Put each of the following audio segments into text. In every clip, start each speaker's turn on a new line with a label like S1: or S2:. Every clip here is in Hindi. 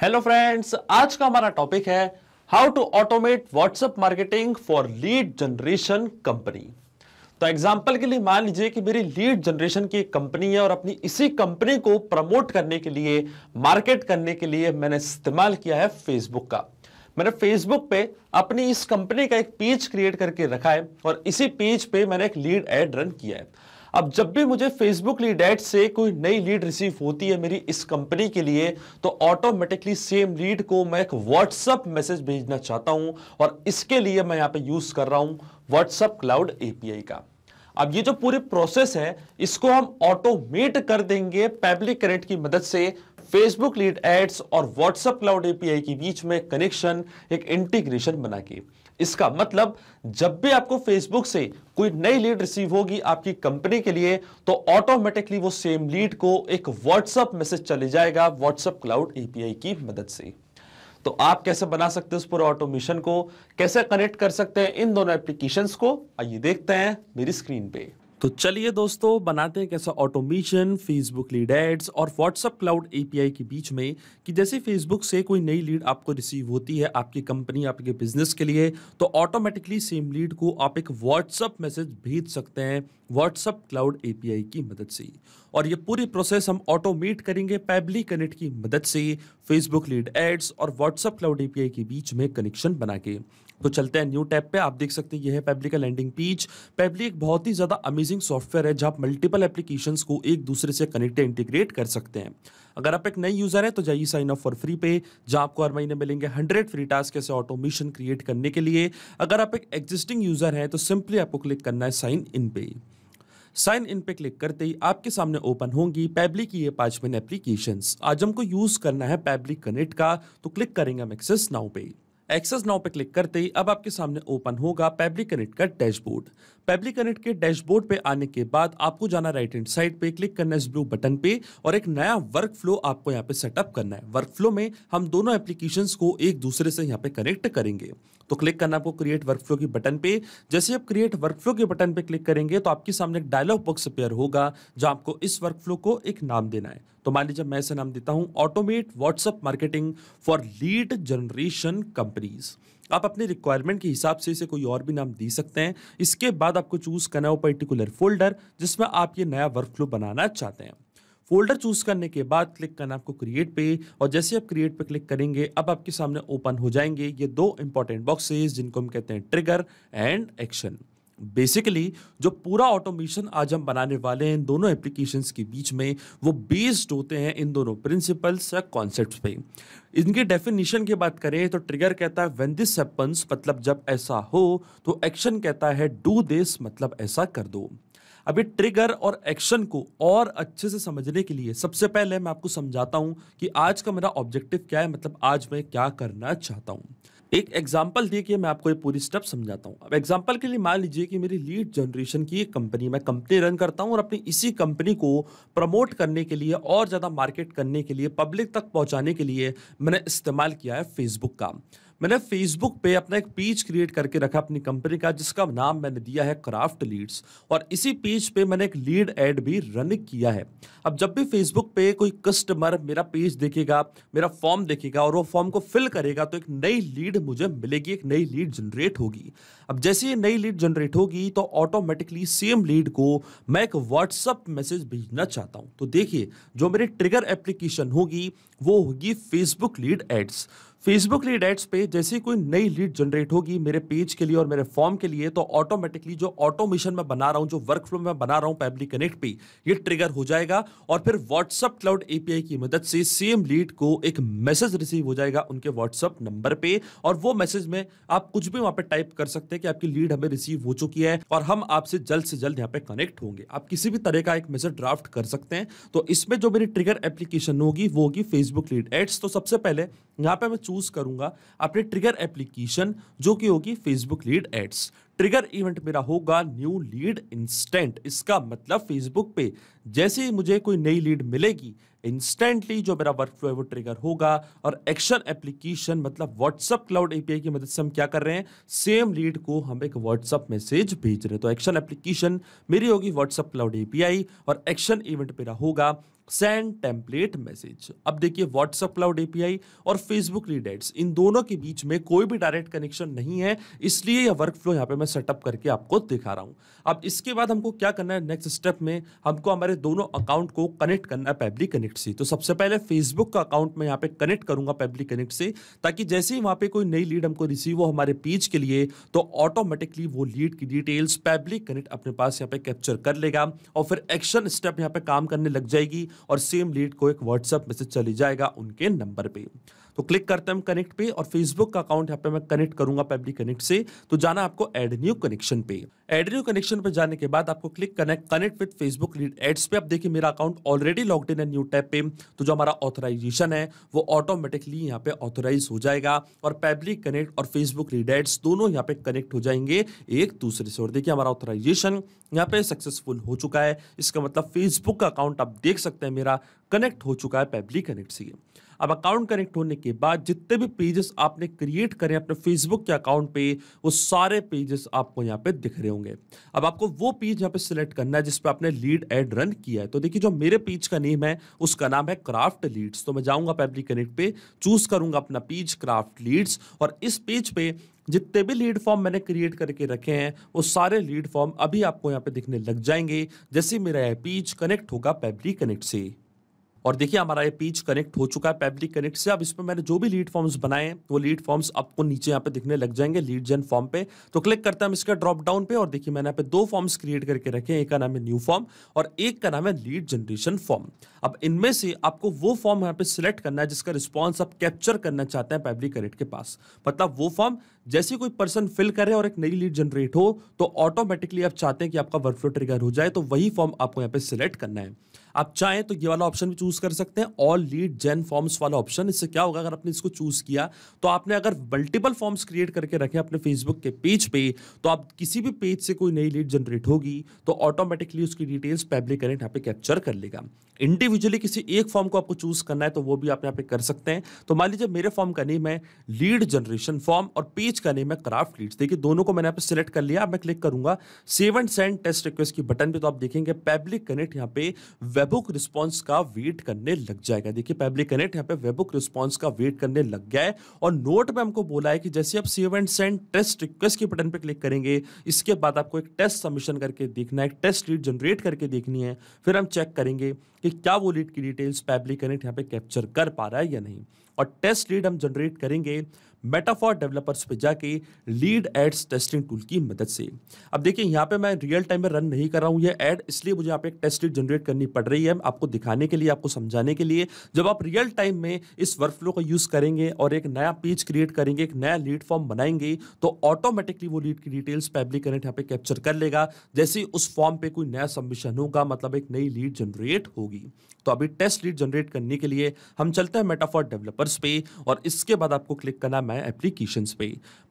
S1: हेलो फ्रेंड्स आज का हमारा टॉपिक है how to automate WhatsApp marketing for lead generation company तो एग्जांपल के लिए मान लीजिए कि मेरी लीड जनरेशन की एक कंपनी है और अपनी इसी कंपनी को प्रमोट करने के लिए मार्केट करने के लिए मैंने इस्तेमाल किया है फेसबुक का मैंने फेसबुक पे अपनी इस कंपनी का एक पेज क्रिएट करके रखा है और इसी पेज पे मैंने एक लीड एड रन किया है अब जब भी मुझे फेसबुक लीड एड से कोई नई लीड रिसीव होती है मेरी इस कंपनी के लिए तो ऑटोमेटिकली सेम लीड को मैं एक व्हाट्सअप मैसेज भेजना चाहता हूं और इसके लिए मैं यहां पे यूज कर रहा हूं व्हाट्सअप क्लाउड एपीआई का अब ये जो पूरी प्रोसेस है इसको हम ऑटोमेट कर देंगे पैब्लिक करेंट की मदद से फेसबुक लीड एड्स और व्हाट्सएप क्लाउड एपीआई के बीच में कनेक्शन एक इंटीग्रेशन बना के इसका मतलब जब भी आपको फेसबुक से कोई नई लीड रिसीव होगी आपकी कंपनी के लिए तो ऑटोमेटिकली वो सेम लीड को एक व्हाट्सएप मैसेज चले जाएगा व्हाट्सएप क्लाउड एपीआई की मदद से तो आप कैसे बना सकते हैं उस पूरे ऑटोमेशन को कैसे कनेक्ट कर सकते हैं इन दोनों एप्लीकेशंस को आइए देखते हैं मेरी स्क्रीन पे तो चलिए दोस्तों बनाते हैं कैसा ऑटोमेशन फेसबुक लीड एड्स और व्हाट्सअप क्लाउड एपीआई के बीच में कि जैसे फेसबुक से कोई नई लीड आपको रिसीव होती है आपकी कंपनी आपके बिजनेस के लिए तो ऑटोमेटिकली सेम लीड को आप एक व्हाट्सअप मैसेज भेज सकते हैं व्हाट्सअप क्लाउड एपीआई की मदद से और ये पूरी प्रोसेस हम ऑटोमेट करेंगे पैबली कनेक्ट की मदद से फेसबुक लीड एड्स और व्हाट्सअप क्लाउड एपीआई के बीच में कनेक्शन बना के तो चलते हैं न्यू टैब पे आप देख सकते हैं ये है पेबली का लैंडिंग पेज पेबली एक बहुत ही ज़्यादा अमेजिंग सॉफ्टवेयर है जहाँ मल्टीपल एप्लीकेशन को एक दूसरे से कनेक्ट इंटीग्रेट कर सकते हैं अगर आप एक नए यूज़र हैं तो जाइए साइन अप फॉर फ्री पे जहाँ आपको हर महीने मिलेंगे हंड्रेड फ्री टास्क ऐसे ऑटोमेशन क्रिएट करने के लिए अगर आप एक एग्जिस्टिंग यूज़र हैं तो सिंपली आपको क्लिक करना है साइन इन पे साइन इन पे क्लिक करते ही आपके सामने ओपन होंगी पैबली की ये पांच मिन एप्लीकेशंस आज हमको यूज़ करना है पैबली कनेक्ट का तो क्लिक करेंगे हम एक्सेस नाउ पे एक्सेस नाउ पर क्लिक करते ही अब आपके सामने ओपन होगा पेब्लिक कनेक्ट का डैशबोर्ड पेबली कनेक्ट के डैशबोर्ड पे आने के बाद आपको जाना राइट हैंड साइड पे क्लिक करना इस ब्लू बटन पे और एक नया वर्क फ्लो आपको यहाँ पे सेटअप करना है वर्क फ्लो में हम दोनों एप्लीकेशन को एक दूसरे से यहाँ पे कनेक्ट करेंगे तो क्लिक करना आपको क्रिएट वर्क फ्लो की बटन पे जैसे आप क्रिएट वर्क फ्लो के बटन पे क्लिक करेंगे तो आपके सामने एक डायलॉग बॉक्स अपेयर होगा जहाँ आपको इस वर्क फ्लो को एक नाम देना है तो मान लीजिए मैं इसे नाम देता हूँ automate WhatsApp marketing for lead generation companies आप अपने रिक्वायरमेंट के हिसाब से इसे कोई और भी नाम दे सकते हैं इसके बाद आपको चूज़ करना है वो पर्टिकुलर फोल्डर जिसमें आप ये नया वर्क फ्लो बनाना चाहते हैं फोल्डर चूज करने के बाद क्लिक करना आपको क्रिएट पे और जैसे आप क्रिएट पे क्लिक करेंगे अब आपके सामने ओपन हो जाएंगे ये दो इंपॉर्टेंट बॉक्सेस जिनको हम कहते हैं ट्रिगर एंड एक्शन बेसिकली जो पूरा ऑटोमेशन आज हम बनाने वाले हैं इन दोनों एप्लीकेशन के बीच में वो बेस्ड होते हैं इन दोनों प्रिंसिपल्स या कॉन्सेप्ट पे इनके डेफिनेशन की बात करें तो ट्रिगर कहता है व्हेन दिस हैपन्स मतलब जब ऐसा हो तो एक्शन कहता है डू दिस मतलब ऐसा कर दो अभी ट्रिगर और एक्शन को और अच्छे से समझने के लिए सबसे पहले मैं आपको समझाता हूँ कि आज का मेरा ऑब्जेक्टिव क्या है मतलब आज मैं क्या करना चाहता हूँ एक एग्जाम्पल दे के मैं आपको ये पूरी स्टेप समझाता हूँ अब एग्जाम्पल के लिए मान लीजिए कि मेरी लीड जनरेशन की एक कंपनी मैं कंपनी रन करता हूँ और अपनी इसी कंपनी को प्रमोट करने के लिए और ज़्यादा मार्केट करने के लिए पब्लिक तक पहुँचाने के लिए मैंने इस्तेमाल किया है फेसबुक का मैंने फेसबुक पे अपना एक पेज क्रिएट करके रखा अपनी कंपनी का जिसका नाम मैंने दिया है क्राफ्ट लीड्स और इसी पेज पे मैंने एक लीड एड भी रन किया है अब जब भी फेसबुक पे कोई कस्टमर मेरा पेज देखेगा मेरा फॉर्म देखेगा और वो फॉर्म को फिल करेगा तो एक नई लीड मुझे मिलेगी एक नई लीड जनरेट होगी अब जैसे ये नई लीड जनरेट होगी तो ऑटोमेटिकली सेम लीड को मैं एक व्हाट्सअप मैसेज भेजना चाहता हूँ तो देखिए जो मेरी ट्रिगर एप्लीकेशन होगी वो होगी Facebook lead ads Facebook lead ads पे जैसे कोई नई लीड जनरेट होगी मेरे पेज के लिए और मेरे फॉर्म के लिए तो ऑटोमेटिकली जो ऑटोमेशन मैं बना रहा हूँ जो वर्क फ्लो मैं बना रहा हूँ पैबली कनेक्ट पे ये ट्रिगर हो जाएगा और फिर व्हाट्सअप क्लाउड एपीआई की मदद से सेम लीड को एक मैसेज रिसीव हो जाएगा उनके व्हाट्सअप नंबर पे और वो मैसेज में आप कुछ भी वहाँ पे टाइप कर सकते हैं कि आपकी लीड हमें रिसीव हो चुकी है और हम आपसे जल्द से जल्द यहाँ पे कनेक्ट होंगे आप किसी भी तरह का एक मैसेज ड्राफ्ट कर सकते हैं तो इसमें जो मेरी ट्रिगर एप्लीकेशन होगी वो होगी फेसबुक फेसबुक लीड एड्स तो सबसे पहले यहाँ पे मैं चूज करूंगा अपने ट्रिगर एप्लीकेशन जो कि होगी Facebook lead ads trigger event मेरा होगा न्यू लीड इंस्टेंट इसका मतलब फेसबुक पे जैसे ही मुझे कोई नई लीड मिलेगी इंस्टेंटली जो मेरा वर्क फ्लो है वो ट्रिगर होगा और एक्शन एप्लीकेशन मतलब व्हाट्सअप क्लाउड एपीआई की मदद से हम क्या कर रहे हैं सेम लीड को हम एक व्हाट्सअप मैसेज भेज रहे हैं तो एक्शन एप्लीकेशन मेरी होगी व्हाट्सअप क्लाउड एपीआई और एक्शन इवेंट मेरा होगा सेंड टेम्पलेट मैसेज अब देखिए व्हाट्सअप क्लाउड एपीआई और फेसबुक लीड एड्स इन दोनों के बीच में कोई भी डायरेक्ट कनेक्शन नहीं है इसलिए यह वर्क फ्लो यहाँ पे मैं मैं सेटअप करके आपको दिखा रहा हूँ अब इसके बाद हमको क्या करना है नेक्स्ट स्टेप में हमको हमारे दोनों अकाउंट को कनेक्ट करना है पेबली कनेक्ट से तो सबसे पहले फेसबुक का अकाउंट मैं यहाँ पे कनेक्ट करूंगा पेबली कनेक्ट से ताकि जैसे ही वहाँ पे कोई नई लीड हमको रिसीव हो हमारे पेज के लिए तो ऑटोमेटिकली वो लीड की डिटेल्स पेबली कनेक्ट अपने पास यहाँ पे कैप्चर कर लेगा और फिर एक्शन स्टेप यहाँ पे काम करने लग जाएगी और सेम लीड को एक व्हाट्सअप मैसेज चली जाएगा उनके नंबर पर तो क्लिक करते हैं हम कनेक्ट पे और फेसबुक का अकाउंट यहाँ पे मैं कनेक्ट करूंगा पब्लिक कनेक्ट से तो जाना आपको एड न्यू कनेक्शन पे एड न्यू कनेक्शन पे जाने के बाद आपको click connect connect with Facebook lead ads पे आप देखिए मेरा अकाउंट ऑलरेडी लॉग इन है न्यू टैप पे तो जो हमारा ऑथराइजेशन है वो ऑटोमेटिकली यहाँ पे ऑथोराइज हो जाएगा और पब्लिक कनेक्ट और फेसबुक लीड एड्स दोनों यहाँ पे कनेक्ट हो जाएंगे एक दूसरे से और देखिए हमारा ऑथराइजेशन यहाँ पे सक्सेसफुल हो चुका है इसका मतलब फेसबुक का अकाउंट आप देख सकते हैं मेरा कनेक्ट हो चुका है पब्लिक कनेक्ट से अब अकाउंट कनेक्ट होने के बाद जितने भी पेजेस आपने क्रिएट करें अपने फेसबुक के अकाउंट पे वो सारे पेजेस आपको यहाँ पे दिख रहे होंगे अब आपको वो पेज यहाँ पे सिलेक्ट करना है जिसपे आपने लीड एड रन किया है तो देखिए जो मेरे पेज का नेम है उसका नाम है क्राफ्ट लीड्स तो मैं जाऊँगा पेबली कनेक्ट पे चूज करूंगा अपना पेज क्राफ्ट लीड्स और इस पेज पे जितने भी लीड फॉर्म मैंने क्रिएट करके रखे हैं वो सारे लीड फॉर्म अभी आपको यहाँ पे दिखने लग जाएंगे जैसे मेरा पेज कनेक्ट होगा पेबली कनेक्ट से और देखिए हमारा ये पेज कनेक्ट हो चुका है पैब्लिक कनेक्ट से अब इसमें मैंने जो भी लीड फॉर्म्स बनाए हैं तो वो लीड फॉर्म्स आपको नीचे यहाँ पे दिखने लग जाएंगे लीड जन फॉर्म पे तो क्लिक करते हैं हम इसका ड्रॉप डाउन पे और देखिए मैंने यहाँ पे दो फॉर्म्स क्रिएट करके रखे हैं एक का नाम है न्यू फॉर्म और एक का नाम है लीड जनरेशन फॉर्म अब इनमें से आपको वो फॉर्म यहाँ पे सिलेक्ट करना है जिसका रिस्पॉन्स आप कैप्चर करना चाहते हैं पेब्लिक कनेक्ट के पास मतलब वो फॉर्म जैसे कोई पर्सन फिल करे और एक नई लीड जनरेट हो तो ऑटोमेटिकली आप चाहते हैं कि आपका फ्लो ट्रिगर हो जाए तो वही फॉर्म आपको यहाँ पे सिलेक्ट करना है आप चाहें तो ये वाला ऑप्शन भी चूज कर सकते हैं ऑल लीड जेन फॉर्म्स वाला ऑप्शन इससे क्या होगा अगर आपने इसको चूज किया तो आपने अगर मल्टीपल फॉर्म्स क्रिएट करके रखे अपने फेसबुक के पेज पे तो आप किसी भी पेज से कोई नई लीड जनरेट होगी तो ऑटोमेटिकली उसकी डिटेल्स पब्लिक करेंट यहाँ पे कैप्चर कर लेगा इंडिविजुअली किसी एक फॉर्म को आपको चूज करना है तो वो भी आप यहाँ पे कर सकते हैं तो मान लीजिए मेरे फॉर्म का नेम है लीड जनरेशन फॉर्म और पेज पेज का नेम है क्राफ्ट लीड्स देखिए दोनों को मैंने यहाँ पे सिलेक्ट कर लिया मैं क्लिक करूंगा save and send test request की बटन पे तो आप देखेंगे पब्लिक कनेक्ट यहाँ पे वेबुक रिस्पॉन्स का वेट करने लग जाएगा देखिए पब्लिक कनेक्ट यहाँ पे वेबुक रिस्पॉन्स का वेट करने लग गया है और नोट में हमको बोला है कि जैसे आप save and send test request के बटन पर क्लिक करेंगे इसके बाद आपको एक टेस्ट सबमिशन करके देखना है टेस्ट लीड जनरेट करके देखनी है फिर हम चेक करेंगे कि क्या वो लीड की डिटेल्स पैब्लिक कनेक्ट यहाँ पे कैप्चर कर पा रहा है या नहीं और टेस्ट लीड हम जनरेट करेंगे मेटाफॉर डेवलपर्स पे जाके लीड एड्स टेस्टिंग टूल की मदद से अब देखिए यहाँ पे मैं रियल टाइम में रन नहीं कर रहा हूँ ये एड इसलिए मुझे यहाँ पे एक टेस्ट लीड जनरेट करनी पड़ रही है आपको दिखाने के लिए आपको समझाने के लिए जब आप रियल टाइम में इस वर्क फ्लो को यूज़ करेंगे और एक नया पेज क्रिएट करेंगे एक नया लीड फॉर्म बनाएंगे तो ऑटोमेटिकली वो लीड की डिटेल्स पब्लिक करेंट यहाँ पे कैप्चर कर लेगा जैसे उस फॉर्म पर कोई नया सबमिशन होगा मतलब एक नई लीड जनरेट होगी तो अभी टेस्ट लीड जनरेट करने के लिए हम चलते हैं मेटाफॉर डेवलपर्स पे और इसके बाद आपको क्लिक करना माई एप्लीकेशंस पे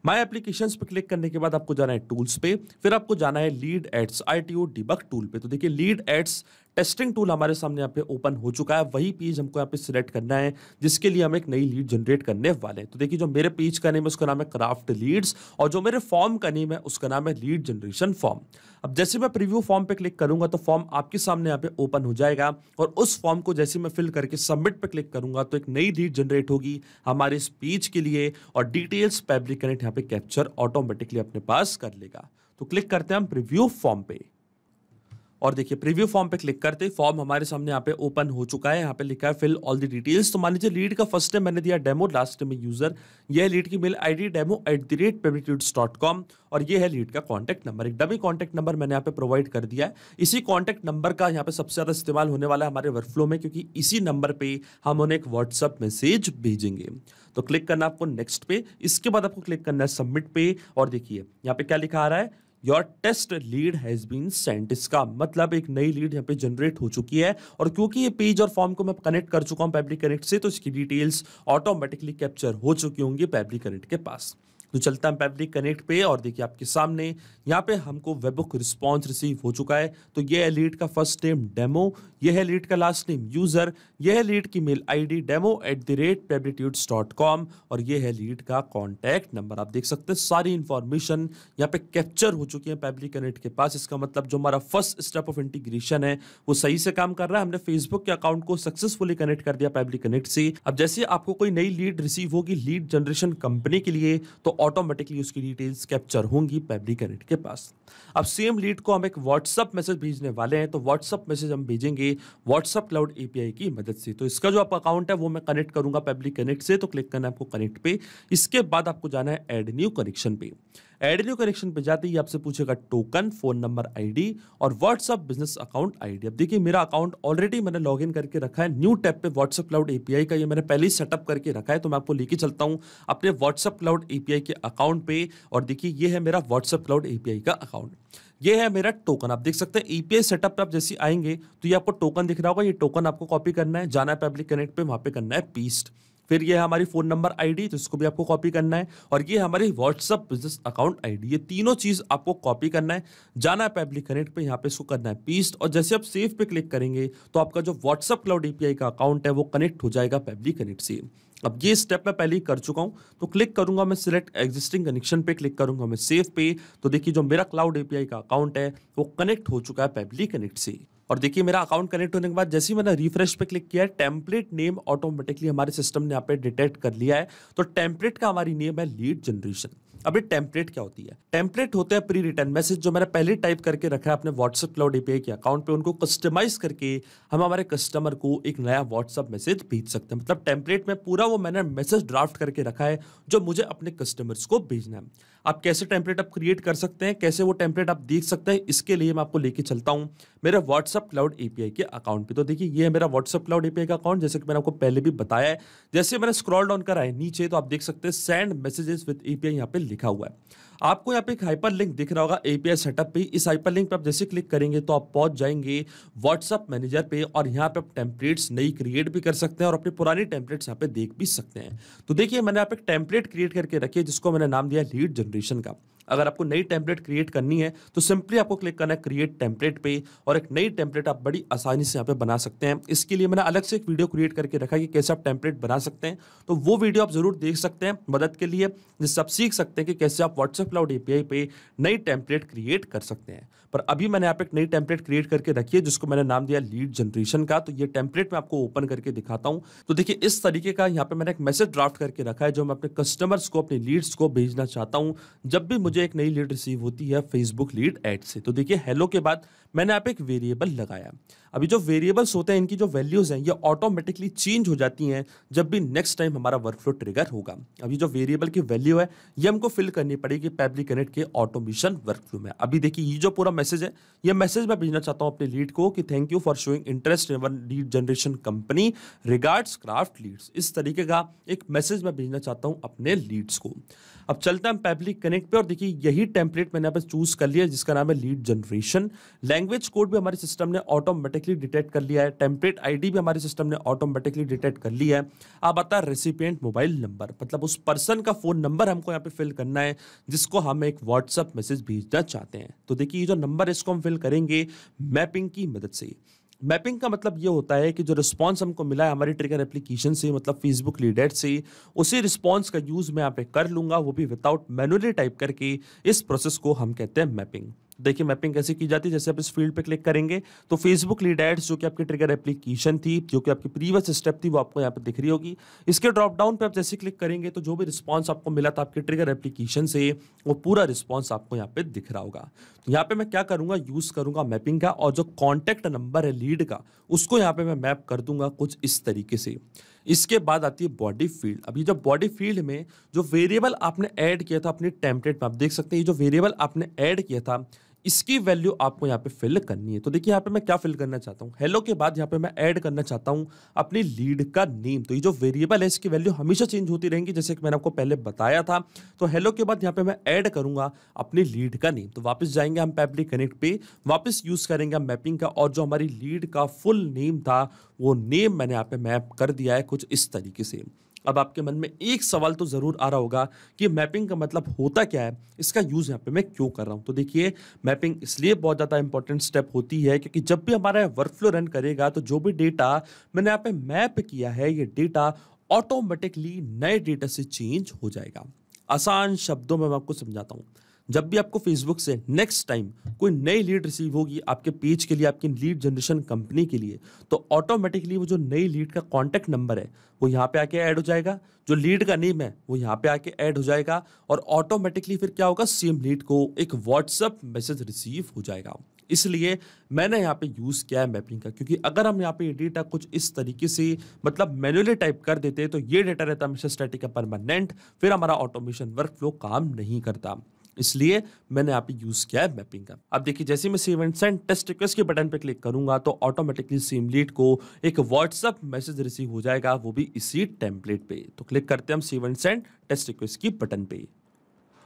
S1: माई एप्लीकेशंस पे क्लिक करने के बाद आपको जाना है टूल्स पे फिर आपको जाना है lead ads I T O debug tool पे तो देखिए लीड एड्स टेस्टिंग टूल हमारे सामने यहाँ पे ओपन हो चुका है वही पेज हमको यहाँ पे सिलेक्ट करना है जिसके लिए हम एक नई लीड जनरेट करने वाले हैं तो देखिए जो मेरे पेज का नेम है उसका नाम है क्राफ्ट लीड्स और जो मेरे फॉर्म का नेम है उसका नाम है लीड जनरेशन फॉर्म अब जैसे मैं प्रिव्यू फॉर्म पे क्लिक करूंगा तो फॉर्म आपके सामने यहाँ पे ओपन हो जाएगा और उस फॉर्म को जैसे मैं फिल करके सबमिट पे क्लिक करूंगा तो एक नई लीड जनरेट होगी हमारे इस पेज के लिए और डिटेल्स फैब्रिक कनेक्ट यहाँ पे कैप्चर ऑटोमेटिकली अपने पास कर लेगा तो क्लिक करते हैं हम प्रिव्यू फॉर्म पे और देखिए प्रीव्यू फॉर्म पे क्लिक करते ही फॉर्म हमारे सामने यहाँ पे ओपन हो चुका है यहाँ पे लिखा है फिल ऑल द डिटेल्स तो मान लीजिए लीड का फर्स्ट टाइम मैंने दिया डेमो लास्ट में यूजर यह है लीड की mail ID demo at the rate dot com और ये है लीड का कॉन्टैक्ट नंबर एक डबी कॉन्टैक्ट नंबर मैंने यहाँ पे प्रोवाइड कर दिया है इसी कॉन्टैक्ट नंबर का यहाँ पे सबसे ज़्यादा इस्तेमाल होने वाला है हमारे वर्कफ्लो में क्योंकि इसी नंबर पर हम उन्हें एक व्हाट्सअप मैसेज भेजेंगे तो क्लिक करना आपको नेक्स्ट पे इसके बाद आपको क्लिक करना है सबमिट पे और देखिए यहाँ पे क्या लिखा आ रहा है your test lead has been sent इसका मतलब एक नई लीड यहाँ पे जनरेट हो चुकी है और क्योंकि ये पेज और फॉर्म को मैं कनेक्ट कर चुका हूँ पैब्लिक कनेक्ट से तो इसकी डिटेल्स ऑटोमेटिकली कैप्चर हो चुकी होंगी पैब्लिक कनेक्ट के पास तो चलता है फैब्रिक कनेक्ट पे और देखिए आपके सामने यहाँ पे हमको वेबुक रिस्पॉन्स रिसीव हो चुका है तो यह है लीड का फर्स्ट नेम डेमो यह है लीड का लास्ट नेम यूज़र यह है लीड की mail ID demo at the rate पेब्लिट्यूड्स डॉट कॉम और यह है लीड का कॉन्टैक्ट नंबर आप देख सकते हैं सारी इन्फॉर्मेशन यहाँ पे कैप्चर हो चुकी है फैब्रिक कनेक्ट के पास इसका मतलब जो हमारा फर्स्ट स्टेप ऑफ इंटीग्रेशन है वो सही से काम कर रहा है हमने फेसबुक के अकाउंट को सक्सेसफुली कनेक्ट कर दिया फैब्रिक कनेक्ट से अब जैसे आपको कोई नई लीड रिसीव होगी लीड जनरेशन कंपनी के लिए तो ऑटोमेटिकली उसकी डिटेल्स कैप्चर होंगी मेमरी कनेक्ट के पास अब सेम लीड को हम एक व्हाट्सअप मैसेज भेजने वाले हैं तो व्हाट्सअप मैसेज हम भेजेंगे व्हाट्सअप क्लाउड एपीआई की मदद से तो इसका जो आप अकाउंट है वो मैं कनेक्ट करूंगा पब्लिक कनेक्ट से तो क्लिक करना है आपको कनेक्ट पे इसके बाद आपको जाना है एड न्यू कनेक्शन पे एडल्यू कनेक्शन पे जाते ही आपसे पूछेगा टोकन फोन नंबर आईडी और व्हाट्सअप बिजनेस अकाउंट आईडी अब देखिए मेरा अकाउंट ऑलरेडी मैंने लॉग इन करके रखा है न्यू टैप पे व्हाट्सअप क्लाउड एपीआई का ये मैंने पहले ही सेटअप करके रखा है तो मैं आपको लेके चलता हूँ अपने व्हाट्सअप क्लाउड एपीआई के अकाउंट पे और देखिए ये है मेरा व्हाट्सअप क्लाउड एपीआई का अकाउंट ये है मेरा टोकन आप देख सकते हैं एपीआई सेटअप पे आप जैसे आएंगे तो ये आपको टोकन दिख रहा होगा ये टोकन आपको कॉपी करना है जाना है पब्लिक कनेक्ट पे वहाँ पे करना है पीस्ट फिर ये हमारी फ़ोन नंबर आईडी तो इसको भी आपको कॉपी करना है और ये हमारी व्हाट्सअप बिजनेस अकाउंट आईडी ये तीनों चीज़ आपको कॉपी करना है जाना है पब्लिक कनेक्ट पर यहाँ पे इसको करना है पीस्ट और जैसे आप सेफ़ पे क्लिक करेंगे तो आपका जो व्हाट्सअप क्लाउड ए का अकाउंट है वो कनेक्ट हो जाएगा पब्लिक कनेक्ट से अब ये स्टेप मैं पहले ही कर चुका हूँ तो क्लिक करूँगा मैं सिलेक्ट एग्जिस्टिंग कनेक्शन पे क्लिक करूँगा मैं सेफ पे तो देखिए जो मेरा क्लाउड एपीआई का अकाउंट है वो कनेक्ट हो चुका है पैबली कनेक्ट से और देखिए मेरा अकाउंट कनेक्ट होने के बाद जैसे ही मैंने रिफ्रेश पे क्लिक किया है टेम्पलेट नेम ऑटोमेटिकली हमारे सिस्टम ने यहाँ पे डिटेक्ट कर लिया है तो टेम्पलेट का हमारी नेम है लीड जनरेशन अभी टेम्पलेट क्या होती है टेम्पलेट होते हैं प्री रिटर्न मैसेज जो मैंने पहले टाइप करके रखा है अपने व्हाट्सएप क्लाउड एपीआई के अकाउंट पे उनको कस्टमाइज करके हम हमारे कस्टमर को एक नया व्हाट्सअप मैसेज भेज सकते हैं मतलब टेम्पलेट में पूरा वो मैंने मैसेज ड्राफ्ट करके रखा है जो मुझे अपने कस्टमर्स को भेजना है आप कैसे टेम्पलेट आप क्रिएट कर सकते हैं कैसे वो टेम्पलेट आप देख सकते हैं इसके लिए मैं आपको लेके चलता हूँ मेरा व्हाट्सअप क्लाउड एपीआई के अकाउंट पे तो देखिए ये है मेरा व्हाट्सअप क्लाउड एपीआई का अकाउंट जैसे कि मैंने आपको पहले भी बताया है जैसे मैंने स्क्रॉल डाउन करा है नीचे तो आप देख सकते हैं सेंड मैसेजेस विद एपीआई यहाँ पे लिखा हुआ है आपको यहाँ पे एक हाइपर लिंक दिख रहा होगा एपीआई सेटअप पे इस हाइपर लिंक पे आप जैसे क्लिक करेंगे तो आप पहुंच जाएंगे व्हाट्सअप मैनेजर पे और यहाँ पे आप टेम्पलेट्स नई क्रिएट भी कर सकते हैं और अपनी पुरानी टेम्पलेट्स यहाँ पे देख भी सकते हैं तो देखिए मैंने यहाँ पे एक टेम्पलेट क्रिएट करके रखी है जिसको मैंने नाम दिया लीड जनरेशन का अगर आपको नई टेम्पलेट क्रिएट करनी है तो सिंपली आपको क्लिक करना है क्रिएट टेम्पलेट पे और एक नई टेम्पलेट आप बड़ी आसानी से यहाँ पे बना सकते हैं इसके लिए मैंने अलग से एक वीडियो क्रिएट करके रखा है कि कैसे आप टेम्पलेट बना सकते हैं तो वो वीडियो आप जरूर देख सकते हैं मदद के लिए जिससे आप सीख सकते हैं कि कैसे आप व्हाट्सएप क्लाउड ए पे नई टेम्पलेट क्रिएट कर सकते हैं पर अभी मैंने आप एक नई टेम्पलेट क्रिएट करके रखी है जिसको मैंने नाम दिया लीड जनरेशन का तो ये टेम्पलेट मैं आपको ओपन करके दिखाता हूँ तो देखिए इस तरीके का यहाँ पे मैंने एक मैसेज ड्राफ्ट करके रखा है जो मैं अपने कस्टमर्स को अपने लीड्स को भेजना चाहता हूँ जब भी मुझे मुझे एक नई लीड रिसीव होती है फेसबुक लीड एड से तो देखिए हेलो के बाद मैंने आप एक वेरिएबल लगाया अभी जो वेरिएबल्स होते हैं इनकी जो वैल्यूज़ हैं ये ऑटोमेटिकली चेंज हो जाती हैं जब भी नेक्स्ट टाइम हमारा वर्कफ्लो ट्रिगर होगा अभी जो वेरिएबल की वैल्यू है ये हमको फिल करनी पड़ेगी पैबली कनेक्ट के ऑटोमेशन वर्कफ्लो में अभी देखिए ये जो पूरा मैसेज है ये मैसेज मैं भेजना चाहता हूँ अपने लीड को कि thank you for showing interest in lead generation company regards Craft Leads इस तरीके का एक मैसेज मैं भेजना चाहता हूँ अपने लीड्स को अब चलता है पैबली कनेक्ट पे और देखिए यही टेम्पलेट मैंने यहाँ पर चूज़ कर लिया जिसका नाम है लीड जनरेशन लैंग्वेज कोड भी हमारे सिस्टम ने ऑटोमेटिक ऑटोमेटिकली डिटेक्ट कर लिया है टेम्पलेट आईडी भी हमारे सिस्टम ने ऑटोमेटिकली डिटेक्ट कर लिया है अब आता है रेसिपियंट मोबाइल नंबर मतलब उस पर्सन का फ़ोन नंबर हमको यहाँ पे फिल करना है जिसको हम एक व्हाट्सअप मैसेज भेजना चाहते हैं तो देखिए ये जो नंबर है इसको हम फिल करेंगे मैपिंग की मदद से मैपिंग का मतलब ये होता है कि जो रिस्पॉन्स हमको मिला है हमारी ट्रिगर एप्लीकेशन से मतलब फेसबुक लीडर से उसी रिस्पॉन्स का यूज़ मैं यहाँ पे कर लूँगा वो भी विदाउट मैनुअली टाइप करके इस प्रोसेस को हम कहते हैं मैपिंग देखिए मैपिंग कैसे की जाती है जैसे आप इस फील्ड पे क्लिक करेंगे तो फेसबुक लीड एड्स जो कि आपकी ट्रिगर एप्लीकेशन थी जो कि आपकी प्रीवियस स्टेप थी वो आपको यहाँ पे दिख रही होगी इसके ड्रॉप डाउन आप जैसे क्लिक करेंगे तो जो भी रिस्पॉन्स आपको मिला था आपके ट्रिगर एप्लीकेशन से वो पूरा रिस्पॉन्स आपको यहाँ पे दिख रहा होगा तो यहाँ पे मैं क्या करूँगा यूज़ करूँगा मैपिंग का और जो कॉन्टैक्ट नंबर है लीड का उसको यहाँ पे मैं मैप कर दूंगा कुछ इस तरीके से इसके बाद आती है बॉडी फील्ड अब ये जो बॉडी फील्ड में जो वेरिएबल आपने ऐड किया था अपने टेम्पलेट में आप देख सकते हैं ये जो वेरिएबल आपने ऐड किया था इसकी वैल्यू आपको यहाँ पे फिल करनी है तो देखिए यहाँ पे मैं क्या फिल करना चाहता हूँ हेलो के बाद यहाँ पे मैं ऐड करना चाहता हूँ अपनी लीड का नेम तो ये जो वेरिएबल है इसकी वैल्यू हमेशा चेंज होती रहेंगी जैसे कि मैंने आपको पहले बताया था तो हेलो के बाद यहाँ पे मैं ऐड करूंगा अपनी लीड का नेम तो वापस जाएंगे हम पैपली कनेक्ट पे वापस यूज करेंगे मैपिंग का और जो हमारी लीड का फुल नेम था वो नेम मैंने यहाँ पे मैप कर दिया है कुछ इस तरीके से अब आपके मन में एक सवाल तो ज़रूर आ रहा होगा कि मैपिंग का मतलब होता क्या है इसका यूज़ यहाँ पे मैं क्यों कर रहा हूँ तो देखिए मैपिंग इसलिए बहुत ज़्यादा इंपॉर्टेंट स्टेप होती है क्योंकि जब भी हमारा वर्क फ्लो रन करेगा तो जो भी डेटा मैंने यहाँ पे मैप किया है ये डेटा ऑटोमेटिकली नए डेटा से चेंज हो जाएगा आसान शब्दों में मैं आपको समझाता हूँ जब भी आपको फेसबुक से नेक्स्ट टाइम कोई नई लीड रिसीव होगी आपके पेज के लिए आपकी लीड जनरेशन कंपनी के लिए तो ऑटोमेटिकली वो जो नई लीड का कॉन्टैक्ट नंबर है वो यहाँ पे आके ऐड हो जाएगा जो लीड का नेम है वो यहाँ पे आके ऐड हो जाएगा और ऑटोमेटिकली फिर क्या होगा सेम लीड को एक व्हाट्सअप मैसेज रिसीव हो जाएगा इसलिए मैंने यहाँ पे यूज़ किया है मैपिंग का क्योंकि अगर हम यहाँ पे ये डेटा कुछ इस तरीके से मतलब मैनुअली टाइप कर देते तो ये डेटा रहता हमेशा स्टैटिक का परमानेंट फिर हमारा ऑटोमेशन वर्क फ्लो काम नहीं करता इसलिए मैंने यहाँ पे यूज किया है मैपिंग का अब देखिए जैसे मैं save and send test request के बटन पे क्लिक करूंगा तो ऑटोमेटिकली सेम लीड को एक व्हाट्सअप मैसेज रिसीव हो जाएगा वो भी इसी टेम्पलेट पे तो क्लिक करते हैं हम save and send test request की बटन पे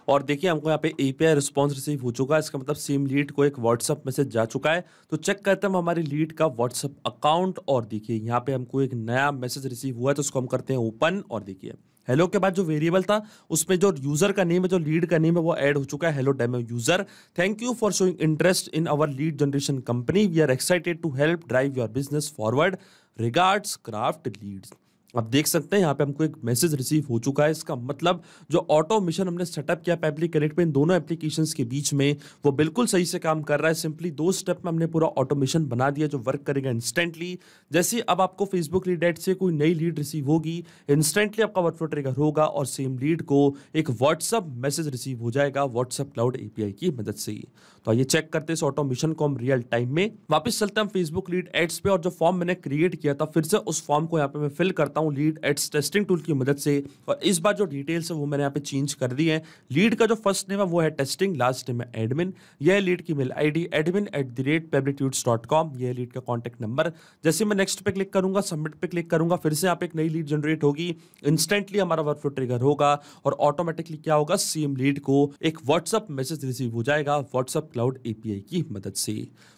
S1: और देखिए हमको यहाँ पे A P I response receive हो चुका है इसका मतलब सेम लीड को एक व्हाट्सअप मैसेज जा चुका है तो चेक करते हैं हमारी लीड का व्हाट्सअप अकाउंट और देखिए यहाँ पे हमको एक नया मैसेज रिसीव हुआ है तो उसको हम करते हैं ओपन और देखिए हेलो के बाद जो वेरिएबल था उसमें जो यूजर का नेम है जो लीड का नेम है वो ऐड हो चुका है hello demo user thank you for showing interest in our lead generation company we are excited to help drive your business forward regards Craft Leads आप देख सकते हैं यहाँ पे हमको एक मैसेज रिसीव हो चुका है इसका मतलब जो ऑटो मिशन हमने सेटअप किया पैबली कनेक्ट पे इन दोनों एप्लीकेशन के बीच में वो बिल्कुल सही से काम कर रहा है सिंपली दो स्टेप में हमने पूरा ऑटोमेशन बना दिया जो वर्क करेगा इंस्टेंटली जैसे अब आपको फेसबुक एड से कोई नई लीड रिसीव होगी इंस्टेंटली आपका वर्कफ्लो ट्रिगर होगा और सेम लीड को एक व्हाट्सअप मैसेज रिसीव हो जाएगा व्हाट्सअप क्लाउड एपीआई की मदद से ही तो आइए चेक करते हैं इस ऑटोमेशन को हम रियल टाइम में वापस चलते हैं हम फेसबुक लीड एड्स पे और जो फॉर्म मैंने क्रिएट किया था फिर से उस फॉर्म को यहाँ पे मैं फिल करता करता हूँ लीड एड्स टेस्टिंग टूल की मदद से और इस बार जो डिटेल्स है वो मैंने यहाँ पे चेंज कर दी है लीड का जो फर्स्ट नेम है वो है टेस्टिंग लास्ट नेम है एडमिन यह लीड की mail I D admin at the rate पेब्लिट्यूड्स डॉट कॉम यह लीड का कॉन्टैक्ट नंबर जैसे मैं नेक्स्ट पे क्लिक करूंगा सबमिट पे क्लिक करूंगा फिर से यहाँ पे एक नई लीड जनरेट होगी इंस्टेंटली हमारा वर्क ट्रिगर होगा और ऑटोमेटिकली क्या होगा सेम लीड को एक व्हाट्सअप मैसेज रिसीव हो जाएगा व्हाट्सअप क्लाउड एपीआई की मदद से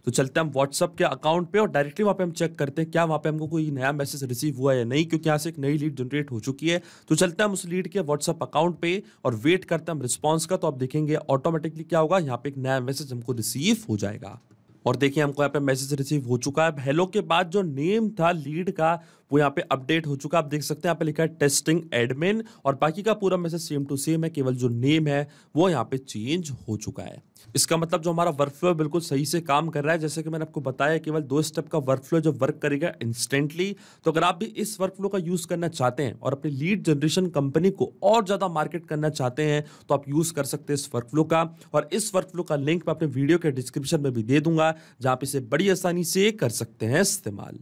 S1: तो चलते हम व्हाट्सअप के अकाउंट पे और डायरेक्टली वहाँ पे हम चेक करते हैं क्या वहाँ पे हमको कोई नया मैसेज रिसीव हुआ या नहीं क्योंकि यहाँ से एक नई लीड जनरेट हो चुकी है तो चलता है हम उस लीड के व्हाट्सअप अकाउंट पे और वेट करता हम रिस्पॉन्स का तो आप देखेंगे ऑटोमेटिकली क्या होगा यहाँ पे एक नया मैसेज हमको रिसीव हो जाएगा और देखिए हमको यहाँ पे मैसेज रिसीव हो चुका है हेलो के बाद जो नेम था लीड का वो यहाँ पे अपडेट हो चुका है आप देख सकते हैं यहाँ पे लिखा है टेस्टिंग एडमिन और बाकी का पूरा मैसेज सेम टू सेम है केवल जो नेम है वो यहाँ पे चेंज हो चुका है इसका मतलब जो हमारा वर्कफ्लो बिल्कुल सही से काम कर रहा है जैसे कि मैंने आपको बताया केवल दो स्टेप का वर्कफ्लो जो वर्क करेगा इंस्टेंटली तो अगर आप भी इस वर्कफ्लो का यूज़ करना चाहते हैं और अपनी लीड जनरेशन कंपनी को और ज़्यादा मार्केट करना चाहते हैं तो आप यूज़ कर सकते हैं इस वर्कफ्लो का और इस वर्कफ्लो का लिंक मैं अपने वीडियो के डिस्क्रिप्शन में भी दे दूंगा जहां पे इसे बड़ी आसानी से कर सकते हैं इस्तेमाल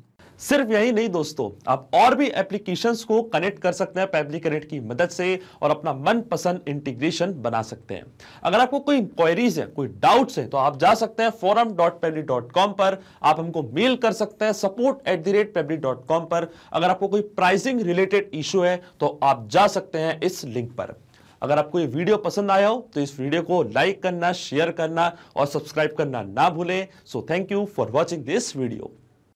S1: सिर्फ यही नहीं दोस्तों आप और भी एप्लीकेशंस को कनेक्ट कर सकते हैं पैबली कनेक्ट की मदद से और अपना मनपसंद इंटीग्रेशन बना सकते हैं अगर आपको कोई इंक्वायरीज है कोई डाउट्स है तो आप जा सकते हैं forum dot Pabbly dot com पर आप हमको मेल कर सकते हैं support at the rate Pabbly dot com पर अगर आपको कोई प्राइसिंग रिलेटेड इशू है तो आप जा सकते हैं इस लिंक पर अगर आपको ये वीडियो पसंद आया हो तो इस वीडियो को लाइक करना शेयर करना और सब्सक्राइब करना ना भूलें so thank you for watching this video